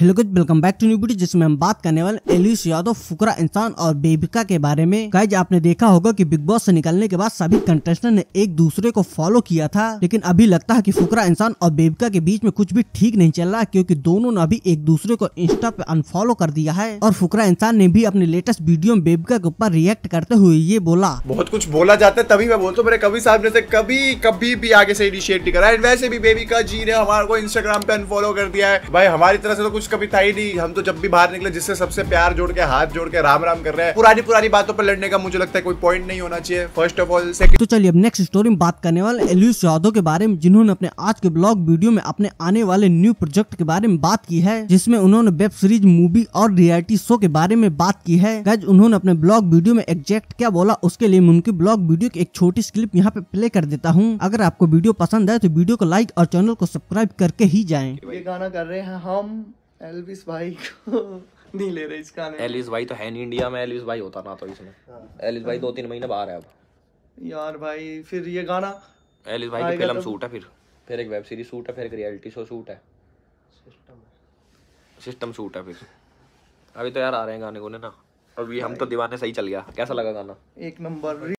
Hello good welcome back to new video जिसमें हम बात करने वाले एलिस यादव फुकरा इंसान और बेबिका के बारे में गाइज आपने देखा होगा कि बिग बॉस से निकलने के बाद सभी कंटेस्टेंट ने एक दूसरे को फॉलो किया था लेकिन अभी लगता है कि फुकरा इंसान और बेबिका के बीच में कुछ भी ठीक नहीं चल रहा क्योंकि दोनों ने अभी एक दूसरे को इंस्टा पे अनफॉलो कर दिया है और फुकरा इंसान ने भी अपने लेटेस्ट वीडियो में बेबिका के ऊपर रिएक्ट करते हुए ये बोला बहुत कुछ बोला जाता है तभी मैं बोलता हूँ मेरे कभी साहब ने तो कभी कभी भी आगे से इनिशिएट नहीं करा वैसे भी बेबिका जी ने हमारे इंस्टाग्राम पे अनफॉलो कर दिया है भाई हमारी तरह से तो कुछ कभी था ही नहीं हम तो जब भी बाहर निकले जिससे सबसे प्यार जोड़ के हाथ जोड़ के राम राम कर रहे हैं पुरानी पुरानी बातों पर लड़ने का मुझे लगता है कोई पॉइंट नहीं होना चाहिए फर्स्ट ऑफ ऑल सेकंड तो चलिए अब नेक्स्ट स्टोरी में बात करने वाले एलिस यादव के बारे में जिन्होंने अपने आज के ब्लॉग वीडियो में अपने आने वाले न्यू प्रोजेक्ट के बारे में बात की है जिसमे उन्होंने वेब सीरीज मूवी और रियलिटी शो के बारे में बात की है गज उन्होंने अपने ब्लॉग वीडियो में एग्जैक्ट क्या बोला उसके लिए मैं उनकी ब्लॉग वीडियो की एक छोटी क्लिप यहाँ पे प्ले कर देता हूँ अगर आपको वीडियो पसंद आए तो वीडियो को लाइक और चैनल को सब्सक्राइब करके ही जाए ये गाना कर रहे हैं हम एल्विस भाई को नहीं ले रहे इस गाने एलिस भाई तो है नहीं इंडिया में एलिस भाई होता ना तो इसमें एलिस हाँ। भाई दो तीन महीने बाहर है अब यार भाई फिर ये गाना एलिस भाई की फिल्म शूट तो- है फिर फिर एक वेब सीरीज शूट है फिर एक रियलिटी शो शूट है सिस्टम सिस्टम शूट है फिर अभी तो यार आ रहे हैं गाने गुने ना अभी हम तो दीवाने सही चल गया कैसा लगा गाना एक नंबर